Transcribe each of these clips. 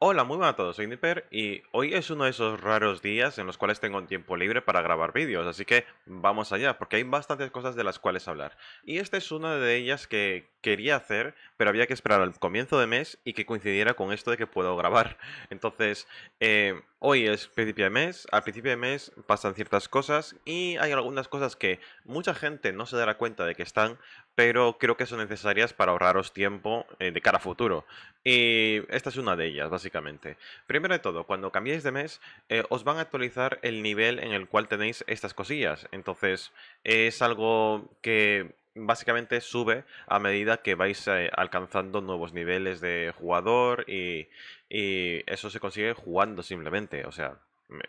Hola, muy buenas a todos, soy Nipper y hoy es uno de esos raros días en los cuales tengo tiempo libre para grabar vídeos, así que vamos allá, porque hay bastantes cosas de las cuales hablar. Y esta es una de ellas que quería hacer, pero había que esperar al comienzo de mes y que coincidiera con esto de que puedo grabar. Entonces, eh, hoy es principio de mes, al principio de mes pasan ciertas cosas y hay algunas cosas que mucha gente no se dará cuenta de que están, pero creo que son necesarias para ahorraros tiempo eh, de cara a futuro. Y esta es una de ellas, básicamente. Primero de todo, cuando cambiéis de mes, eh, os van a actualizar el nivel en el cual tenéis estas cosillas. Entonces, es algo que básicamente sube a medida que vais eh, alcanzando nuevos niveles de jugador y, y eso se consigue jugando simplemente. O sea,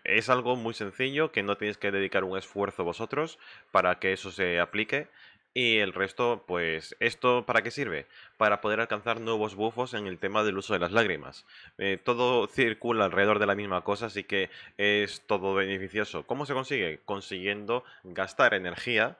es algo muy sencillo que no tenéis que dedicar un esfuerzo vosotros para que eso se aplique y el resto, pues, ¿esto para qué sirve? Para poder alcanzar nuevos bufos en el tema del uso de las lágrimas. Eh, todo circula alrededor de la misma cosa, así que es todo beneficioso. ¿Cómo se consigue? Consiguiendo gastar energía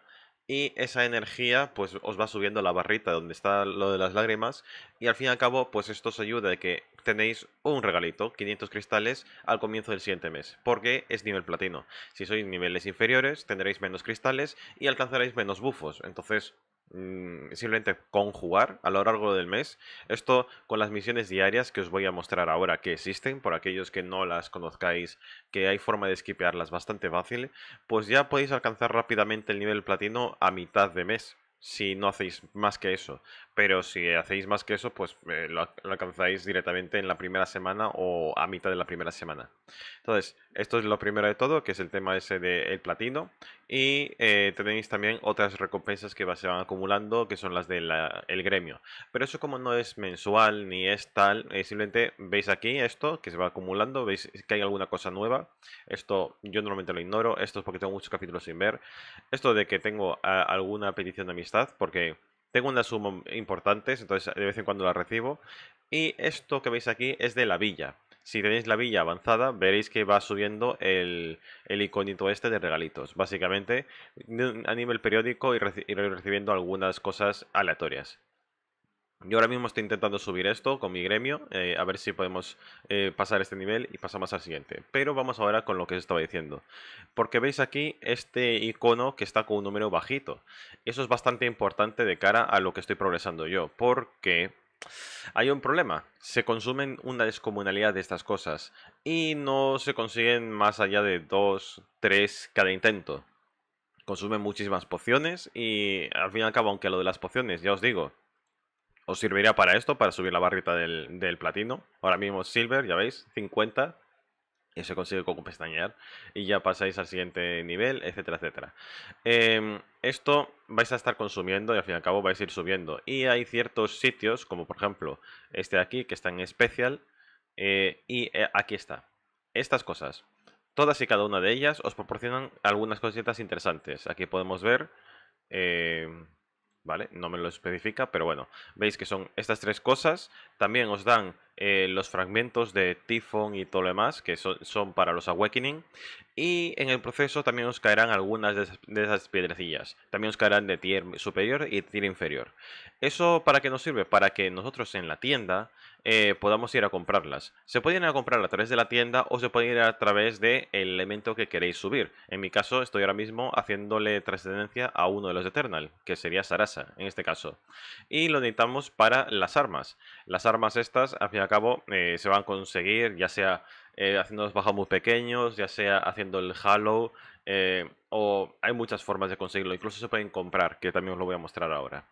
y esa energía pues os va subiendo la barrita donde está lo de las lágrimas y al fin y al cabo pues esto os ayuda de que tenéis un regalito, 500 cristales al comienzo del siguiente mes, porque es nivel platino. Si sois niveles inferiores tendréis menos cristales y alcanzaréis menos bufos, entonces Mm, simplemente conjugar a lo largo del mes. Esto con las misiones diarias que os voy a mostrar ahora que existen, por aquellos que no las conozcáis, que hay forma de esquipearlas bastante fácil, pues ya podéis alcanzar rápidamente el nivel platino a mitad de mes si no hacéis más que eso. Pero si hacéis más que eso, pues eh, lo, alcanzáis directamente en la primera semana o a mitad de la primera semana. Entonces, esto es lo primero de todo, que es el tema ese del platino. Y eh, tenéis también otras recompensas que se van acumulando, que son las del gremio. Pero eso como no es mensual ni es tal, simplemente veis aquí esto, que se va acumulando, veis que hay alguna cosa nueva. Esto yo normalmente lo ignoro, esto es porque tengo muchos capítulos sin ver. Esto de que tengo ah, alguna petición de mis porque tengo unas sumas importantes, entonces de vez en cuando las recibo. Y esto que veis aquí es de la villa. Si tenéis la villa avanzada, veréis que va subiendo el, el iconito este de regalitos. Básicamente, a nivel periódico y, recibiendo algunas cosas aleatorias. Yo ahora mismo estoy intentando subir esto con mi gremio, eh, a ver si podemos eh, pasar este nivel y más al siguiente. Pero vamos ahora con lo que os estaba diciendo. Porque veis aquí este icono que está con un número bajito. Eso es bastante importante de cara a lo que estoy progresando yo, porque... Hay un problema, se consumen una descomunalidad de estas cosas y no se consiguen más allá de 2, 3 cada intento Consumen muchísimas pociones y al fin y al cabo, aunque lo de las pociones, ya os digo, os servirá para esto, para subir la barrita del, platino. Ahora mismo silver, ya veis, 50. Y se consigue con pestañear. Y ya pasáis al siguiente nivel, etcétera, etcétera. Em, esto vais a estar consumiendo y al fin y al cabo vais a ir subiendo. Y hay ciertos sitios, como por ejemplo este de aquí, que está en especial. Eh, y eh, aquí está. Estas cosas. Todas y cada una de ellas os proporcionan algunas cositas interesantes. Aquí podemos ver... Em, ¿vale? No me lo especifica, pero bueno, veis que son estas tres cosas. También os dan eh, los fragmentos de Typhon y todo lo demás, que son para los Awakening. Y en el proceso también os caerán algunas de esas, piedrecillas. También os caerán de tier superior y tier inferior. ¿Eso para qué nos sirve? Para que nosotros en la tienda eh, podamos ir a comprarlas. Se pueden ir a comprar a través de la tienda o se pueden ir a través del de elemento que queréis subir. En mi caso estoy ahora mismo haciéndole trascendencia a uno de los Eternal, que sería Sarasa en este caso. Y lo necesitamos para las armas. Las armas estas, al fin cabo eh, se van a conseguir, ya sea eh, haciendo los bajos muy pequeños, ya sea haciendo el halo eh, o hay muchas formas de conseguirlo, incluso se pueden comprar, que también os lo voy a mostrar ahora.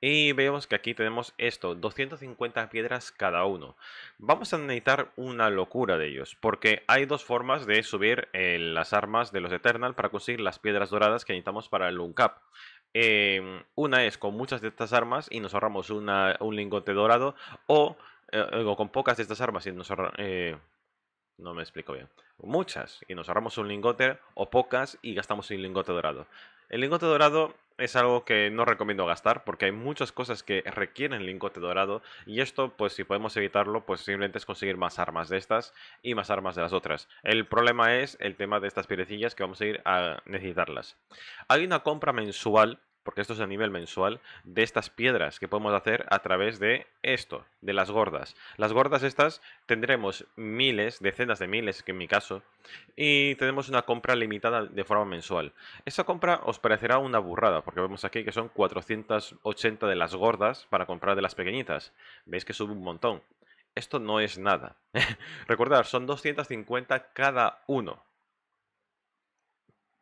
Y vemos que aquí tenemos esto, 250 piedras cada uno. Vamos a necesitar una locura de ellos, porque hay dos formas de subir las armas de los Eternal para conseguir las piedras doradas que necesitamos para el Uncap. cap una es con muchas de estas armas y nos ahorramos un lingote dorado o eh, con pocas de estas armas y nos eh, no me explico bien. Muchas y nos ahorramos un lingote o pocas y gastamos un lingote dorado. El lingote dorado es algo que no recomiendo gastar porque hay muchas cosas que requieren lingote dorado y esto pues si podemos evitarlo pues simplemente es conseguir más armas de estas y más armas de las otras. El problema es el tema de estas piedrecillas que vamos a ir a necesitarlas. Hay una compra mensual porque esto es a nivel mensual, de estas piedras que podemos hacer a través de esto, de las gordas. Las gordas estas tendremos miles, decenas de miles, que en mi caso, y tenemos una compra limitada de forma mensual. Esa compra os parecerá una burrada, porque vemos aquí que son 480 de las gordas para comprar de las pequeñitas. Veis que sube un montón. Esto no es nada. Recordad, son 250 cada uno.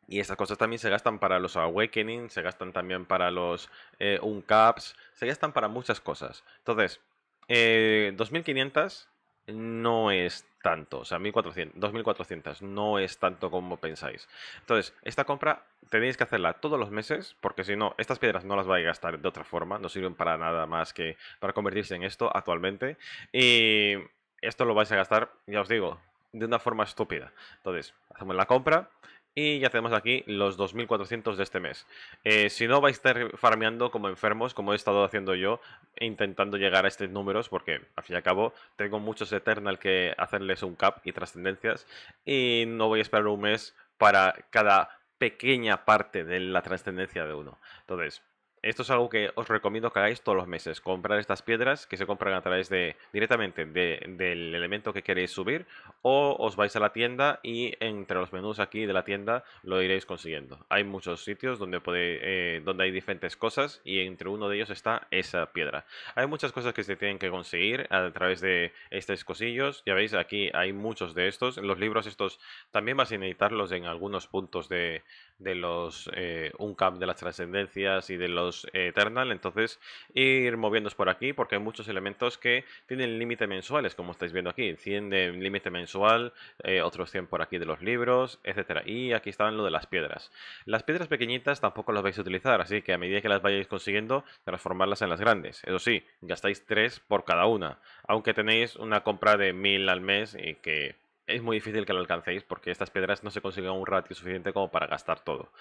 Y estas cosas también se gastan para los Awakening, se gastan también para los eh, Uncaps, se gastan para muchas cosas. Entonces, 2500 eh, no es tanto, o sea, 1400, 2400 no es tanto como pensáis. Entonces, esta compra tenéis que hacerla todos los meses, porque si no, estas piedras no las vais a gastar de otra forma, no sirven para nada más que para convertirse en esto actualmente. Y esto lo vais a gastar, ya os digo, de una forma estúpida. Entonces, hacemos la compra y ya tenemos aquí los 2400 de este mes. Eh, si no, vais a estar farmeando como enfermos, como he estado haciendo yo, intentando llegar a estos números, porque al fin y al cabo tengo muchos Eternal que hacerles un cap y trascendencias. Y no voy a esperar un mes para cada pequeña parte de la trascendencia de uno. Entonces, esto es algo que os recomiendo que hagáis todos los meses. Comprar estas piedras que se compran a través de directamente del elemento que queréis subir o os vais a la tienda y entre los menús aquí de la tienda lo iréis consiguiendo. Hay muchos sitios donde, eh, donde hay diferentes cosas y entre uno de ellos está esa piedra. Hay muchas cosas que se tienen que conseguir a través de estos cosillos. Ya veis, aquí hay muchos de estos. Los libros estos también vas a necesitarlos en algunos puntos de, los eh, un de las trascendencias y de los Eternal, entonces ir moviéndos por aquí porque hay muchos elementos que tienen límite mensuales, como estáis viendo aquí, 100 de límite mensual, eh, otros 100 por aquí de los libros, etcétera. Y aquí están lo de las piedras. Las piedras pequeñitas tampoco las vais a utilizar, así que a medida que las vayáis consiguiendo, transformarlas en las grandes. Eso sí, gastáis 3 por cada una, aunque tenéis una compra de 1000 al mes y que es muy difícil que lo alcancéis porque estas piedras no se consiguen un ratio suficiente como para gastar todo.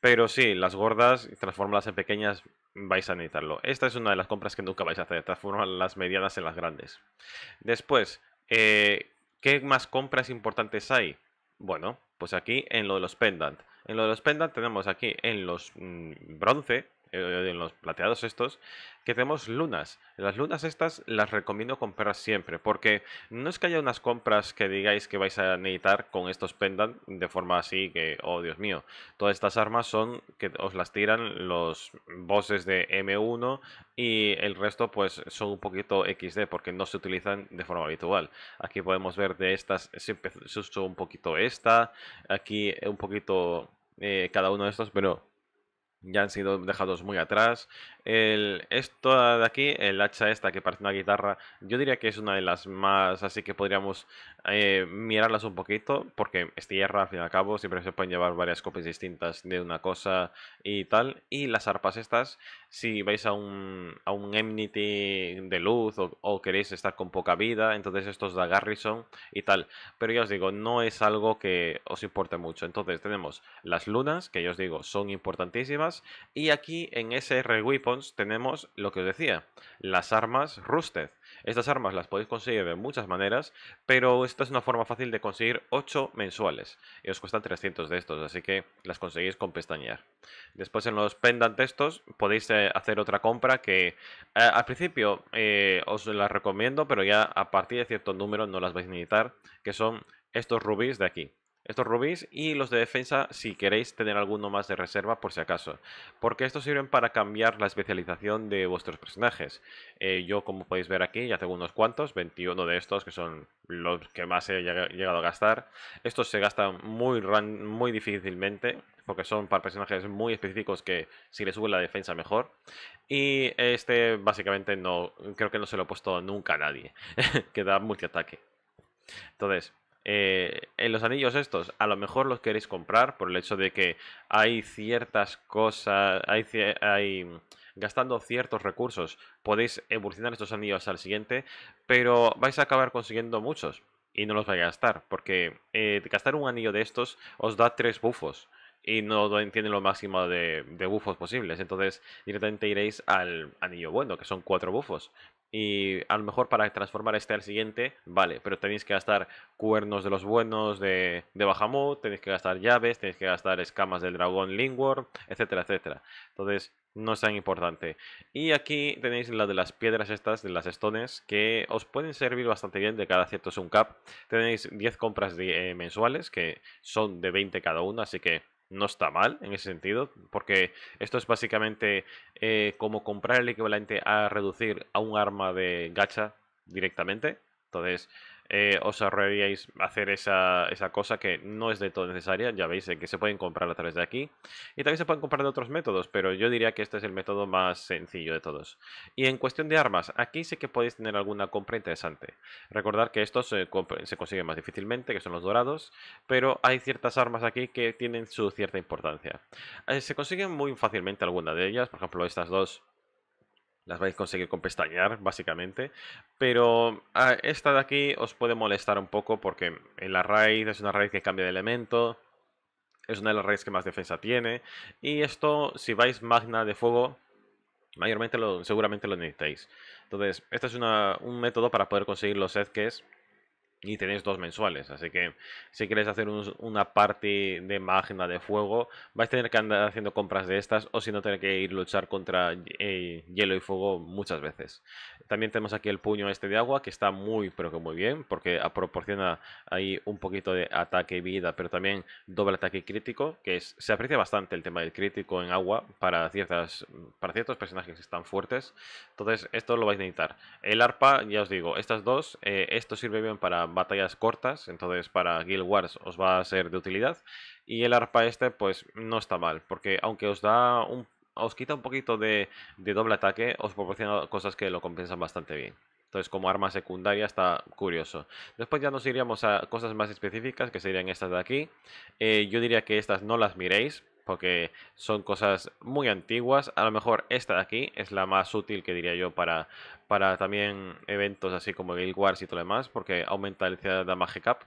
Pero sí, las gordas, transformarlas en pequeñas, vais a necesitarlo. Esta es una de las compras que nunca vais a hacer, transformar las medianas en las grandes. Después, eh, ¿qué más compras importantes hay? Bueno, pues aquí en lo de los pendant. En lo de los pendant tenemos aquí en los mm, bronce, eh, en los plateados estos, que tenemos lunas. Las lunas estas las recomiendo comprar siempre, porque no es que haya unas compras que digáis que vais a necesitar con estos pendant de forma así que, oh Dios mío, todas estas armas son que os las tiran los bosses de M1 y el resto pues son un poquito XD porque no se utilizan de forma habitual. Aquí podemos ver de estas, se usó un poquito esta, aquí un poquito eh, cada uno de estos, pero ya han sido dejados muy atrás. El, esto de aquí, el hacha esta que parece una guitarra, yo diría que es una de las más, así que podríamos eh, mirarlas un poquito, porque es tierra, al fin y al cabo, siempre se pueden llevar varias copias distintas de una cosa y tal. Y las arpas estas, si vais a un, a Enmity de luz o, queréis estar con poca vida, entonces estos da Garrison y tal. Pero ya os digo, no es algo que os importe mucho. Entonces tenemos las lunas, que ya os digo, son importantísimas. Y aquí en SR Weapon tenemos lo que os decía, las armas Rusted. Estas armas las podéis conseguir de muchas maneras, pero esta es una forma fácil de conseguir 8 mensuales. Y os cuestan 300 de estos, así que las conseguís con pestañear. Después en los pendant estos podéis eh, hacer otra compra que eh, al principio eh, os las recomiendo, pero ya a partir de cierto número no las vais a necesitar, que son estos rubíes de aquí estos rubíes y los de defensa si queréis tener alguno más de reserva por si acaso, porque estos sirven para cambiar la especialización de vuestros personajes. Eh, yo como podéis ver aquí ya tengo unos cuantos, 21 de estos que son los que más he llegado a gastar. Estos se gastan muy, muy difícilmente porque son para personajes muy específicos que si le sube la defensa mejor. Y este básicamente no creo que no se lo he puesto nunca a nadie, que da multiataque. Entonces, eh, en los anillos estos, a lo mejor los queréis comprar por el hecho de que hay ciertas cosas, hay, mm, gastando ciertos recursos podéis evolucionar estos anillos al siguiente, pero vais a acabar consiguiendo muchos y no los vais a gastar, porque eh, gastar un anillo de estos os da tres bufos y no tiene lo máximo de, de, bufos posibles. Entonces directamente iréis al anillo bueno, que son cuatro bufos y a lo mejor para transformar este al siguiente, vale, pero tenéis que gastar cuernos de los buenos de, de Bahamut, tenéis que gastar llaves, tenéis que gastar escamas del dragón Lingward, etcétera, etcétera. Entonces, no es tan importante. Y aquí tenéis la de las piedras estas, de las estones, que os pueden servir bastante bien de cada cierto cap Tenéis 10 compras eh, mensuales, que son de 20 cada una, así que no está mal en ese sentido, porque esto es básicamente eh, como comprar el equivalente a reducir a un arma de gacha directamente. Entonces, eh, os ahorraríais hacer esa, cosa que no es de todo necesaria. Ya veis eh, que se pueden comprar a través de aquí. Y también se pueden comprar de otros métodos, pero yo diría que este es el método más sencillo de todos. Y en cuestión de armas, aquí sí que podéis tener alguna compra interesante. Recordad que estos se, consiguen más difícilmente, que son los dorados, pero hay ciertas armas aquí que tienen su cierta importancia. Eh, se consiguen muy fácilmente alguna de ellas, por ejemplo estas dos las vais a conseguir con pestañear, básicamente. Pero ah, esta de aquí os puede molestar un poco porque en la raíz es una raíz que cambia de elemento. Es una de las raíces que más defensa tiene. Y esto, si vais magna de fuego, mayormente seguramente lo necesitáis. Entonces, este es un método para poder conseguir los es y tenéis dos mensuales. Así que si queréis hacer una party de máquina de fuego, vais a tener que andar haciendo compras de estas o si no tener que ir a luchar contra eh, hielo y fuego muchas veces. También tenemos aquí el puño este de agua que está muy pero que muy bien porque proporciona ahí un poquito de ataque y vida, pero también doble ataque crítico, que se aprecia bastante el tema del crítico en agua para, ciertas, para ciertos personajes que están fuertes. Entonces esto lo vais a necesitar. El arpa, ya os digo, estas dos, eh, esto sirve bien para batallas cortas, entonces para Guild Wars os va a ser de utilidad. Y el arpa este pues no está mal, porque aunque os da un, os quita un poquito de, doble ataque, os proporciona cosas que lo compensan bastante bien. Entonces, como arma secundaria está curioso. Después ya nos iríamos a cosas más específicas, que serían estas de aquí. Eh, yo diría que estas no las miréis, porque son cosas muy antiguas. A lo mejor esta de aquí es la más útil que diría yo para, para también eventos así como Guild Wars y todo lo demás, porque aumenta la velocidad de Magic cap.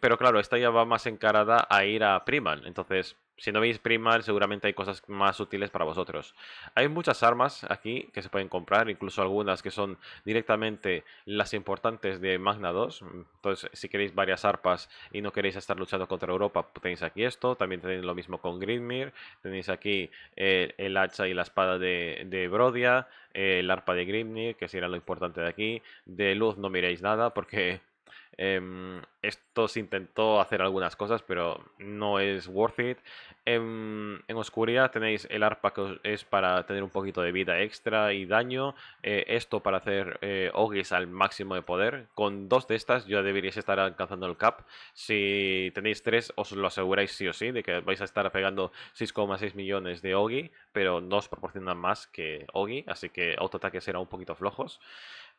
pero claro, esta ya va más encarada a ir a Primal, entonces si no veis Primal, seguramente hay cosas más útiles para vosotros. Hay muchas armas aquí que se pueden comprar, incluso algunas que son directamente las importantes de Magna 2. Entonces, si queréis varias arpas y no queréis estar luchando contra Europa, tenéis aquí esto. También tenéis lo mismo con Gridmir. Tenéis aquí eh, el hacha y la espada de, Brodia, eh, el arpa de Grimnir, que será lo importante de aquí. De luz no miréis nada porque Em, esto se intentó hacer algunas cosas, pero no es worth it. Em, en, oscuridad tenéis el arpa que es para tener un poquito de vida extra y daño. Eh, esto para hacer eh, ogis al máximo de poder. Con dos de estas ya deberíais estar alcanzando el cap. Si tenéis tres os lo aseguráis sí o sí de que vais a estar pegando 6,6 millones de ogi. Pero no os proporcionan más que ogi, así que autoataques serán un poquito flojos.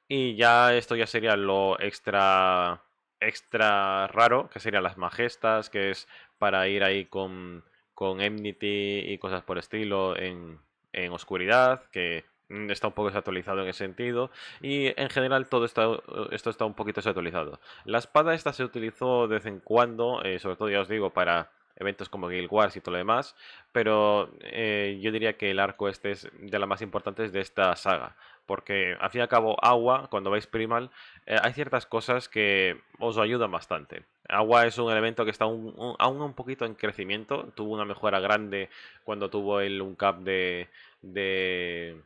Y ya esto ya sería lo extra extra raro, que serían las majestas, que es para ir ahí con, con Enmity y cosas por estilo en, en oscuridad, que mm, está un poco desactualizado en ese sentido y en general todo esto está un poquito desactualizado. La espada esta se utilizó de vez en cuando, eh, sobre todo ya os digo para eventos como Guild Wars y todo lo demás, pero eh, yo diría que el arco este es de las más importantes de esta saga, porque al fin y al cabo agua, cuando vais primal, eh, hay ciertas cosas que os ayudan bastante. Agua es un elemento que está aún un poquito en crecimiento, tuvo una mejora grande cuando tuvo el uncap de... de...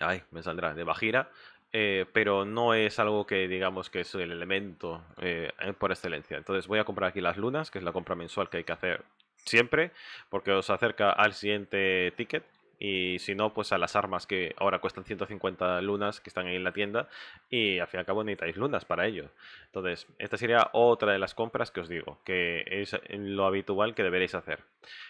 Ay, me saldrá, de Bajira, eh, pero no es algo que digamos que es el elemento eh, por excelencia. Entonces voy a comprar aquí las lunas, que es la compra mensual que hay que hacer siempre, porque os acerca al siguiente ticket y si no, pues a las armas que ahora cuestan 150 lunas que están ahí en la tienda y al fin y al cabo necesitáis lunas para ello. Entonces, esta sería otra de las compras que os digo, que es lo habitual que deberéis hacer.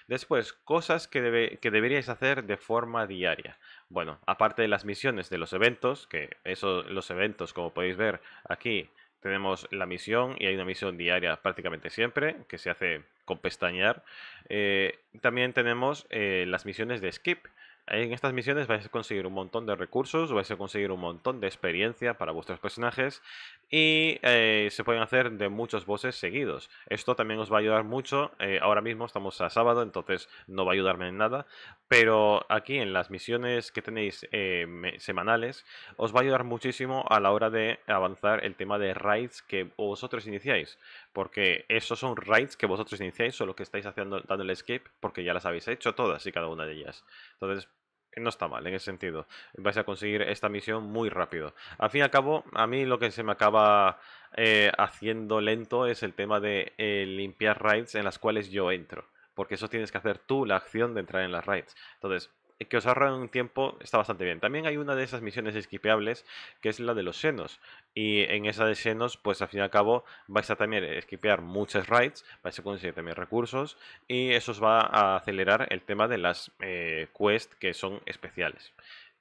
Después, cosas que, que deberíais hacer de forma diaria. Bueno, aparte de las misiones de los eventos, que eso, los eventos, como podéis ver aquí, tenemos la misión y hay una misión diaria prácticamente siempre que se hace con pestañear. Eh, también tenemos eh, las misiones de skip, en estas misiones vais a conseguir un montón de recursos, vais a conseguir un montón de experiencia para vuestros personajes y eh, se pueden hacer de muchos bosses seguidos. Esto también os va a ayudar mucho, eh, ahora mismo estamos a sábado, entonces no va a ayudarme en nada, pero aquí en las misiones que tenéis eh, semanales os va a ayudar muchísimo a la hora de avanzar el tema de raids que vosotros iniciáis, porque esos son raids que vosotros iniciáis, solo que estáis haciendo, dando el escape, porque ya las habéis hecho todas y cada una de ellas. Entonces no está mal en ese sentido. Vais a conseguir esta misión muy rápido. Al fin y al cabo, a mí lo que se me acaba eh, haciendo lento es el tema de eh, limpiar raids en las cuales yo entro. Porque eso tienes que hacer tú, la acción de entrar en las raids. Entonces, eh, que os ahorran un tiempo está bastante bien. También hay una de esas misiones esquipeables que es la de los senos. Y en esa de senos, pues al fin y al cabo vais a también esquipear muchas raids, vais a conseguir también recursos y eso os va a acelerar el tema de las eh, quests que son especiales.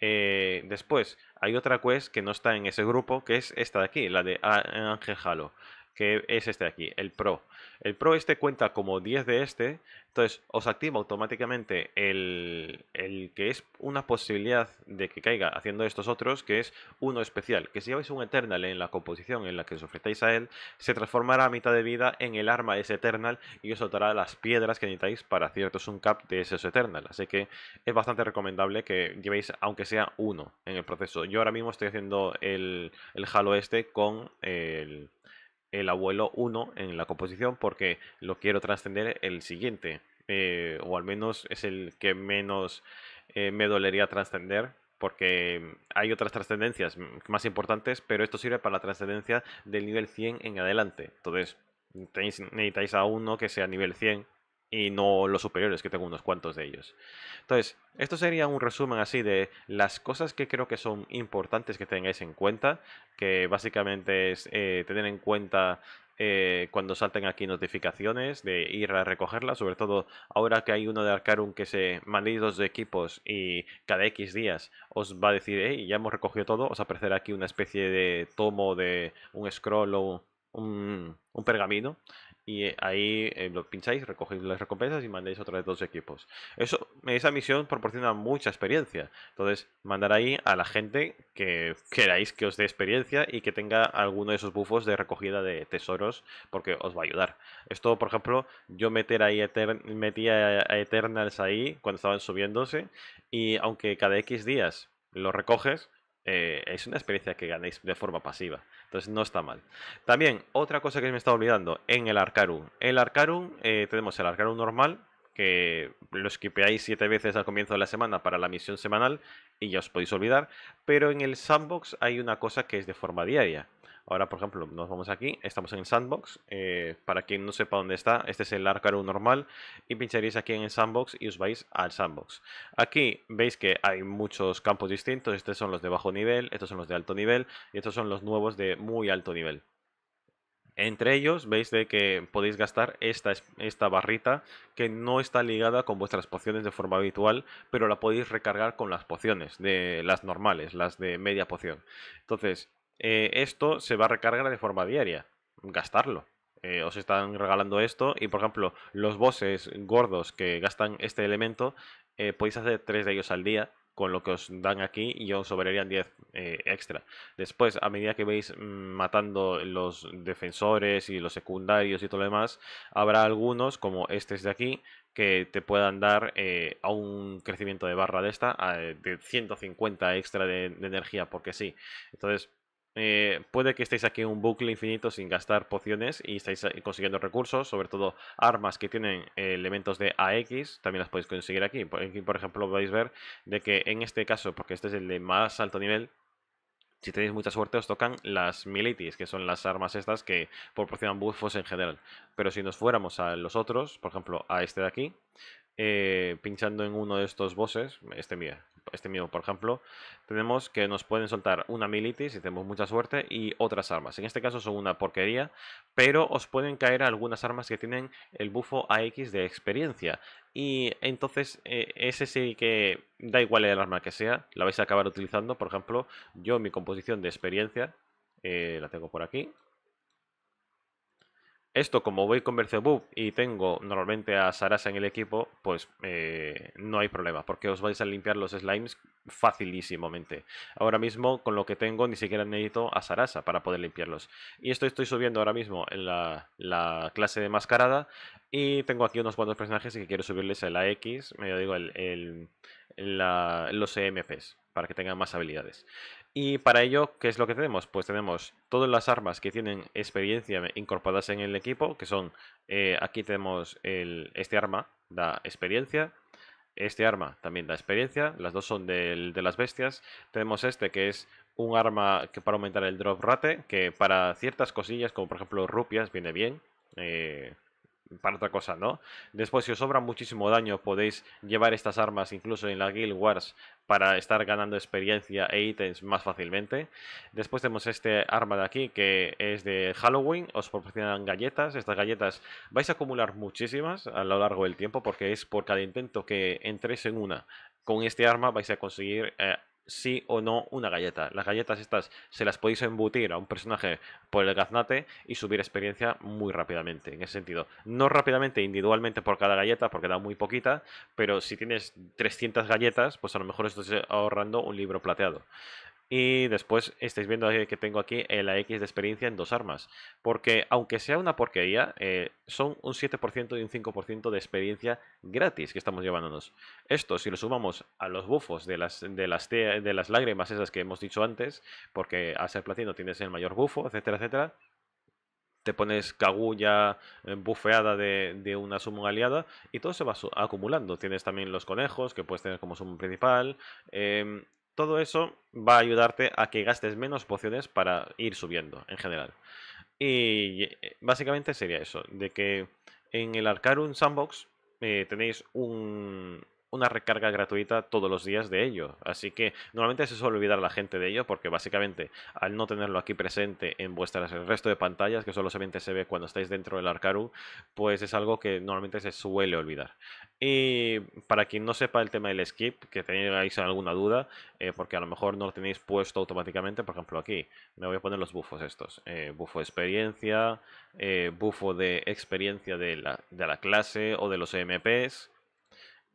Eh, después, hay otra quest que no está en ese grupo, que es esta de aquí, la de Ángel Halo que es este de aquí, el Pro. El Pro este cuenta como 10 de este, entonces os activa automáticamente el, el, que es una posibilidad de que caiga haciendo estos otros, que es uno especial, que si lleváis un Eternal en la composición en la que os ofrecéis a él, se transformará a mitad de vida en el arma de ese Eternal y os soltará las piedras que necesitáis para ciertos cap de esos Eternal, así que es bastante recomendable que llevéis aunque sea uno en el proceso. Yo ahora mismo estoy haciendo el Halo este con el el abuelo 1 en la composición porque lo quiero trascender el siguiente. Eh, o al menos es el que menos eh, me dolería trascender porque hay otras trascendencias más importantes, pero esto sirve para la trascendencia del nivel 100 en adelante. Entonces, necesitáis a uno que sea nivel 100 y no los superiores, que tengo unos cuantos de ellos. Entonces, esto sería un resumen así de las cosas que creo que son importantes que tengáis en cuenta, que básicamente es eh, tener en cuenta eh, cuando salten aquí notificaciones de ir a recogerlas, sobre todo ahora que hay uno de Arcarum que se manéis dos equipos y cada X días os va a decir, hey, ya hemos recogido todo, os aparecerá aquí una especie de tomo de un scroll o un, un pergamino y eh, ahí eh, lo pincháis, recogéis las recompensas y mandáis otra vez dos equipos. Eso, esa misión proporciona mucha experiencia. Entonces, mandar ahí a la gente que queráis que os dé experiencia y que tenga alguno de esos bufos de recogida de tesoros, porque os va a ayudar. Esto, por ejemplo, yo meter ahí metía a Eternals ahí cuando estaban subiéndose, y aunque cada X días lo recoges, eh, es una experiencia que ganéis de forma pasiva. Entonces no está mal. También, otra cosa que me está olvidando, en el Arcarum. El Arcarum, eh, tenemos el Arcarum normal, que lo skipeáis siete veces al comienzo de la semana para la misión semanal y ya os podéis olvidar. Pero en el sandbox hay una cosa que es de forma diaria, Ahora, por ejemplo, nos vamos aquí, estamos en el sandbox. Eh, para quien no sepa dónde está, este es el arcaro normal. Y pincharéis aquí en el sandbox y os vais al sandbox. Aquí veis que hay muchos campos distintos. Estos son los de bajo nivel, estos son los de alto nivel y estos son los nuevos de muy alto nivel. Entre ellos veis de que podéis gastar esta, esta, barrita que no está ligada con vuestras pociones de forma habitual, pero la podéis recargar con las pociones, de las normales, las de media poción. Entonces, eh, esto se va a recargar de forma diaria. Gastarlo. Eh, os están regalando esto y por ejemplo los bosses gordos que gastan este elemento eh, podéis hacer 3 de ellos al día con lo que os dan aquí y os sobrarían 10 extra. Después, a medida que veis mm, matando los defensores y los secundarios y todo lo demás, habrá algunos, como este de aquí, que te puedan dar a un crecimiento de barra de esta, de 150 extra de, de energía, porque sí. Entonces, eh, puede que estéis aquí en un bucle infinito sin gastar pociones y estáis eh, consiguiendo recursos, sobre todo armas que tienen eh, elementos de AX, también las podéis conseguir aquí. Aquí, por ejemplo, podéis ver de que en este caso, porque este es el de más alto nivel, si tenéis mucha suerte os tocan las militis, que son las armas estas que proporcionan buffos en general. Pero si nos fuéramos a los otros, por ejemplo a este de aquí, eh, pinchando en uno de estos bosses, este mío, este mío por ejemplo, tenemos que nos pueden soltar una mility si tenemos mucha suerte y otras armas. En este caso son una porquería, pero os pueden caer algunas armas que tienen el bufo AX de experiencia. Y entonces e, ese sí que da igual el arma que sea, la vais a acabar utilizando. Por ejemplo, yo mi composición de experiencia, eh, la tengo por aquí, esto, como voy con Bercebub y tengo normalmente a Sarasa en el equipo, pues eh, no hay problema, porque os vais a limpiar los slimes facilísimamente. Ahora mismo, con lo que tengo, ni siquiera necesito a Sarasa para poder limpiarlos. Y esto estoy subiendo ahora mismo en la, clase de mascarada, y tengo aquí unos cuantos personajes que quiero subirles el X, me digo, los EMPs, para que tengan más habilidades. Y para ello, ¿qué es lo que tenemos? Pues tenemos todas las armas que tienen experiencia incorporadas en el equipo, que son, eh, aquí tenemos el, este arma, da experiencia, este arma también da experiencia, las dos son de las bestias, tenemos este que es un arma que para aumentar el drop rate, que para ciertas cosillas, como por ejemplo rupias, viene bien, eh, para otra cosa, ¿no? Después, si os sobra muchísimo daño, podéis llevar estas armas incluso en la Guild Wars para estar ganando experiencia e ítems más fácilmente. Después tenemos este arma de aquí que es de Halloween, os proporcionan galletas. Estas galletas vais a acumular muchísimas a lo largo del tiempo porque es por cada intento que entréis en una. Con este arma vais a conseguir... Eh, sí o no una galleta. Las galletas estas se las podéis embutir a un personaje por el gaznate y subir experiencia muy rápidamente, en ese sentido. No rápidamente individualmente por cada galleta, porque da muy poquita, pero si tienes 300 galletas, pues a lo mejor estás ahorrando un libro plateado. Y después estáis viendo que tengo aquí eh, la X de experiencia en dos armas. Porque aunque sea una porquería, eh, son un 7% y un 5% de experiencia gratis que estamos llevándonos. Esto, si lo sumamos a los bufos de las, de las, de las lágrimas esas que hemos dicho antes, porque a ser platino tienes el mayor buffo, etcétera, etcétera, te pones cagulla eh, bufeada de, de, una sumo aliada y todo se va acumulando. Tienes también los conejos que puedes tener como sumo principal. Em, todo eso va a ayudarte a que gastes menos pociones para ir subiendo en general. Y eh, básicamente sería eso, de que en el Arcarum Sandbox eh, tenéis un, una recarga gratuita todos los días de ello. Así que normalmente se suele olvidar la gente de ello porque básicamente al no tenerlo aquí presente en vuestras el resto de pantallas, que solo solamente se ve cuando estáis dentro del Arcaru, pues es algo que normalmente se suele olvidar. Y para quien no sepa el tema del skip, que tengáis alguna duda, eh, porque a lo mejor no lo tenéis puesto automáticamente, por ejemplo aquí, me voy a poner los bufos estos. Buffo eh, bufo de experiencia, Buffo eh, bufo de experiencia de la, de la clase o de los EMPs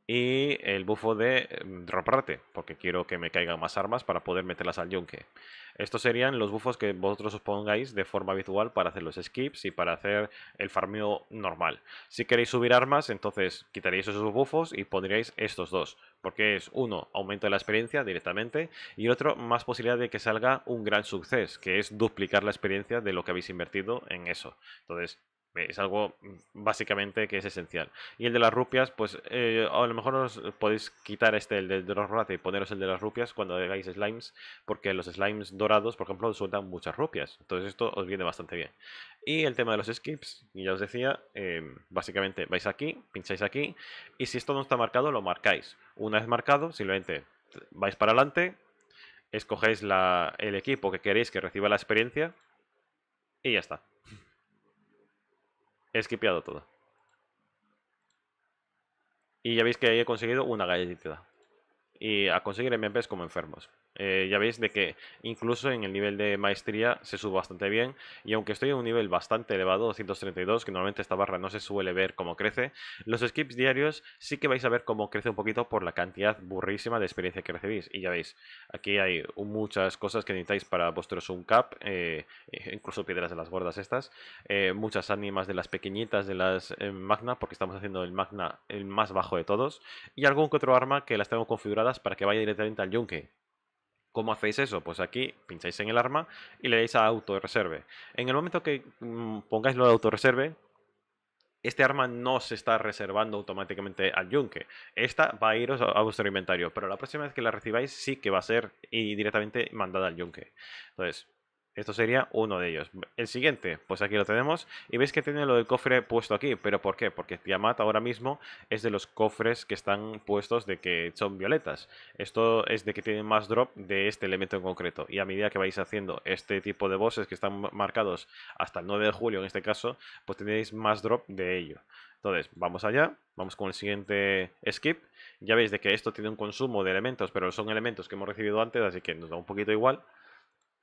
y el bufo de mm, rate, porque quiero que me caigan más armas para poder meterlas al yunque. Estos serían los bufos que vosotros os pongáis de forma habitual para hacer los skips y para hacer el farmeo normal. Si queréis subir armas, entonces quitaréis esos bufos y pondríais estos dos, porque es uno, aumento de la experiencia directamente, y otro, más posibilidad de que salga un gran suces, que es duplicar la experiencia de lo que habéis invertido en eso. Entonces, eh, es algo mm, básicamente que es esencial. Y el de las rupias, pues eh, a lo mejor os podéis quitar este, el de, los y poneros el de las rupias cuando hagáis slimes, porque los slimes dorados, por ejemplo, sueltan muchas rupias. Entonces esto os viene bastante bien. Y el tema de los skips, y ya os decía, em, básicamente vais aquí, pincháis aquí, y si esto no está marcado, lo marcáis. Una vez marcado, simplemente vais para adelante, escogéis la, el equipo que queréis que reciba la experiencia, y ya está. He todo. Y ya veis que he conseguido una galletita. Y a conseguir MMPs como enfermos. Eh, ya veis de que incluso en el nivel de maestría se sube bastante bien y aunque estoy en un nivel bastante elevado, 232, que normalmente esta barra no se suele ver cómo crece, los skips diarios sí que vais a ver cómo crece un poquito por la cantidad burrísima de experiencia que recibís y ya veis, aquí hay muchas cosas que necesitáis para vuestros zoom cap eh, incluso piedras de las gordas estas, eh, muchas ánimas de las pequeñitas de las magna, porque estamos haciendo el magna el más bajo de todos y algún que otro arma que las tengo configuradas para que vaya directamente al yunque ¿Cómo hacéis eso? Pues aquí pincháis en el arma y le dais a autorreserve. En el momento que mm, pongáis lo de autorreserve, este arma no se está reservando automáticamente al yunque. Esta va a ir a vuestro inventario, pero la próxima vez que la recibáis sí que va a ser directamente mandada al yunque. Entonces, esto sería uno de ellos. El siguiente, pues aquí lo tenemos. Y veis que tiene lo del cofre puesto aquí. ¿Pero por qué? Porque Yamat ahora mismo es de los cofres que están puestos de que son violetas. Esto es de que tienen más drop de este elemento en concreto. Y a medida que vais haciendo este tipo de bosses que están marcados hasta el 9 de julio en este caso, pues tenéis más drop de ello. Entonces, vamos allá, vamos con el siguiente skip. Ya veis de que esto tiene un consumo de elementos, pero son elementos que hemos recibido antes, así que nos da un poquito igual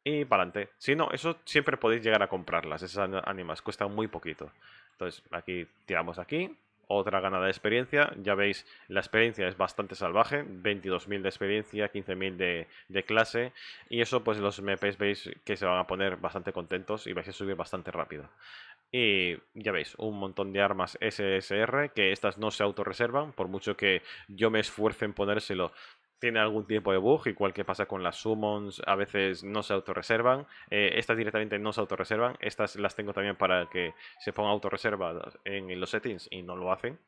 y para adelante. Si no, eso siempre podéis llegar a comprarlas. Esas ánimas cuestan muy poquito. Entonces, aquí tiramos aquí. Otra ganada de experiencia. Ya veis, la experiencia es bastante salvaje. 22.000 de experiencia, 15.000 de, de, clase. Y eso, pues los MPs veis que se van a poner bastante contentos y vais a subir bastante rápido. Y ya veis, un montón de armas SSR que estas no se autorreservan. Por mucho que yo me esfuerce en ponérselo tiene algún tipo de bug, igual que pasa con las summons, a veces no se autorreservan. Eh, estas directamente no se autorreservan. Estas las tengo también para que se pongan autorreserva en los settings y no lo hacen.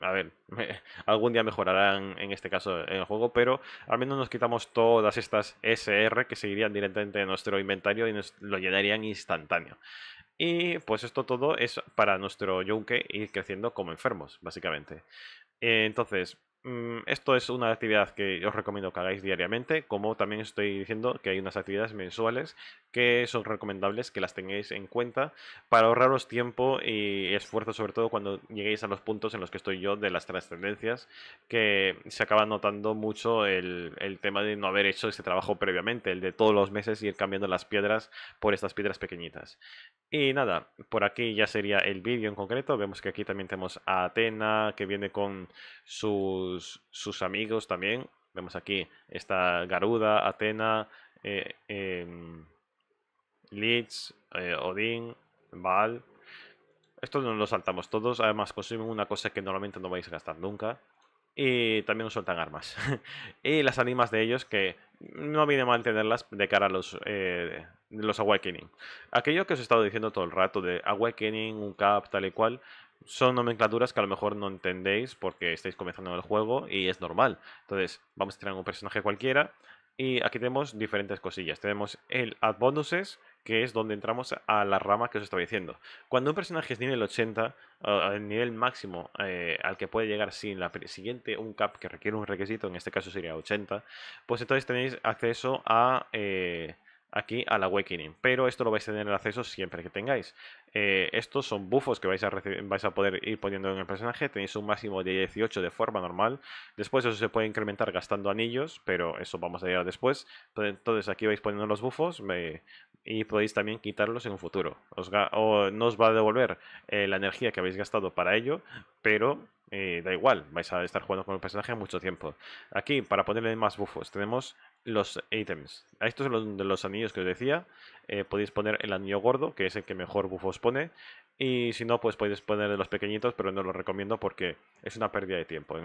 A ver, algún día mejorarán en este caso el juego, pero al menos nos quitamos todas estas SR que seguirían directamente de nuestro inventario y nos lo llenarían instantáneo. Y pues esto todo es para nuestro yunque ir creciendo como enfermos, básicamente. Eh, entonces, Mm, esto es una actividad que os recomiendo que hagáis diariamente, como también estoy diciendo que hay unas actividades mensuales que son recomendables que las tengáis en cuenta para ahorraros tiempo y esfuerzo, sobre todo cuando lleguéis a los puntos en los que estoy yo de las trascendencias, que se acaba notando mucho el, tema de no haber hecho este trabajo previamente, el de todos los meses ir cambiando las piedras por estas piedras pequeñitas. Y nada, por aquí ya sería el vídeo en concreto, vemos que aquí también tenemos a Atena que viene con su sus, amigos también. Vemos aquí, esta Garuda, Atena, eh, em, eh, Odín, Baal. Esto no lo saltamos todos. Además, consumen pues, una cosa que normalmente no vais a gastar nunca. Y también nos sueltan armas. y las animas de ellos que no viene mal tenerlas de cara a los, eh, los Awakening. Aquello que os he estado diciendo todo el rato de Awakening, un cap, tal y cual, son nomenclaturas que a lo mejor no entendéis porque estáis comenzando el juego y es normal. Entonces, vamos a tener un personaje cualquiera y aquí tenemos diferentes cosillas. Tenemos el Add Bonuses, que es donde entramos a la rama que os estaba diciendo. Cuando un personaje es nivel 80, el nivel máximo eh, al que puede llegar sin la siguiente un cap que requiere un requisito, en este caso sería 80, pues entonces tenéis acceso a... Eh, aquí al Awakening. Pero esto lo vais a tener acceso siempre que tengáis. Eh, estos son buffos que vais a, recibir, vais a poder ir poniendo en el personaje. Tenéis un máximo de 18 de forma normal. Después eso se puede incrementar gastando anillos, pero eso vamos a llegar después. Entonces aquí vais poniendo los buffos y podéis también quitarlos en un futuro. no os va a devolver eh, la energía que habéis gastado para ello, pero eh, da igual, vais a estar jugando con el personaje mucho tiempo. Aquí, para ponerle más buffos, tenemos los ítems. A estos son los, los anillos que os decía. Eh, podéis poner el anillo gordo, que es el que mejor buff os pone. Y si no, pues podéis poner los pequeñitos, pero no los recomiendo porque es una pérdida de tiempo, a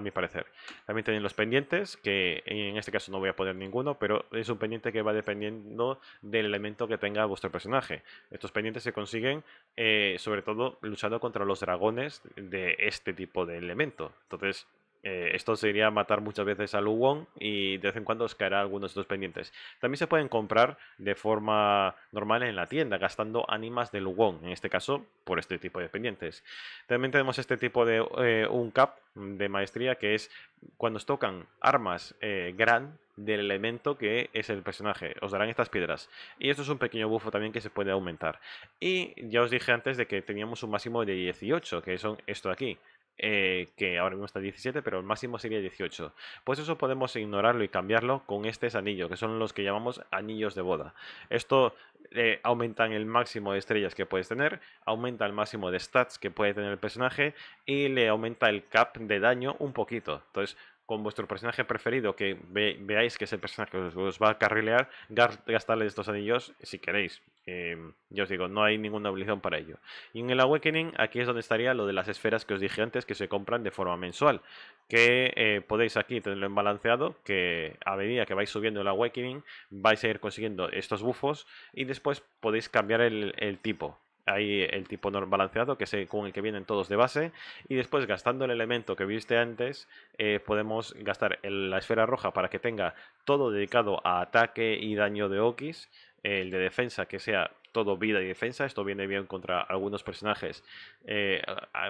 mi parecer. También tenéis los pendientes, que en este caso no voy a poner ninguno, pero es un pendiente que va dependiendo del elemento que tenga vuestro personaje. Estos pendientes se consiguen eh, sobre todo luchando contra los dragones de este tipo de elemento. Entonces, eh, esto sería matar muchas veces a Luwon y de vez en cuando os caerá algunos de estos pendientes. También se pueden comprar de forma normal en la tienda, gastando ánimas de Luwon, en este caso por este tipo de pendientes. También tenemos este tipo de eh, un cap de maestría que es cuando os tocan armas eh, gran del elemento que es el personaje, os darán estas piedras. Y esto es un pequeño bufo también que se puede aumentar. Y ya os dije antes de que teníamos un máximo de 18, que son esto de aquí. Eh, que ahora mismo está 17, pero el máximo sería 18. Pues eso podemos ignorarlo y cambiarlo con este anillo, que son los que llamamos anillos de boda. Esto aumenta eh, aumenta el máximo de estrellas que puedes tener, aumenta el máximo de stats que puede tener el personaje y le aumenta el cap de daño un poquito. Entonces, con vuestro personaje preferido que veáis que el personaje os, os va a carrilear, gastarle estos anillos si queréis. Em, yo os digo, no hay ninguna obligación para ello. Y en el Awakening, aquí es donde estaría lo de las esferas que os dije antes que se compran de forma mensual. Que eh, podéis aquí tenerlo en balanceado, que a medida que vais subiendo el Awakening, vais a ir consiguiendo estos bufos y después podéis cambiar el tipo. Ahí el tipo balanceado, que es con el que vienen todos de base. Y después, gastando el elemento que viste antes, eh, podemos gastar la esfera roja para que tenga todo dedicado a ataque y daño de Okis. El de defensa, que sea todo vida y defensa. Esto viene bien contra algunos personajes. Eh,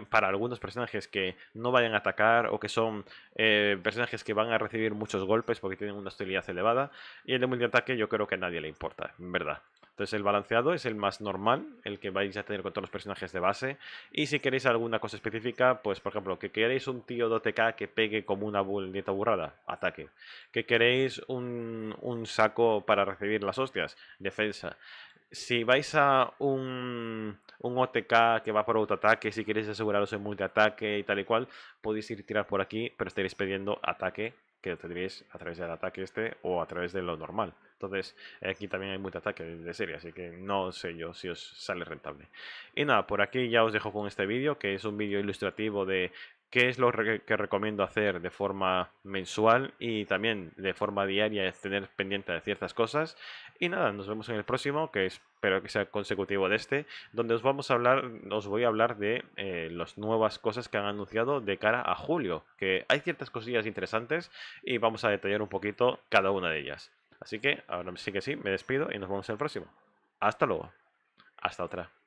para algunos personajes que no vayan a atacar o que son eh, personajes que van a recibir muchos golpes porque tienen una hostilidad elevada. Y el de multiataque yo creo que a nadie le importa, en verdad. Entonces el balanceado es el más normal, el que vais a tener con todos los personajes de base. Y si queréis alguna cosa específica, pues por ejemplo, que queréis un tío de OTK que pegue como una dieta burrada, ataque. Que queréis un, saco para recibir las hostias, defensa si vais a un, un, OTK que va por autoataque, si queréis aseguraros en multiataque y tal y cual, podéis ir tirar por aquí, pero estaréis pidiendo ataque que lo tendréis a través del ataque este o a través de lo normal. Entonces, eh, aquí también hay mucho ataque de serie, así que no sé yo si os sale rentable. Y nada, por aquí ya os dejo con este vídeo, que es un vídeo ilustrativo de qué es lo que recomiendo hacer de forma mensual y también de forma diaria, es tener pendiente de ciertas cosas. Y nada, nos vemos en el próximo, que espero que sea consecutivo de este, donde os vamos a hablar, os voy a hablar de eh, las nuevas cosas que han anunciado de cara a julio, que hay ciertas cosillas interesantes y vamos a detallar un poquito cada una de ellas. Así que ahora sí que sí, me despido y nos vemos en el próximo. Hasta luego. Hasta otra.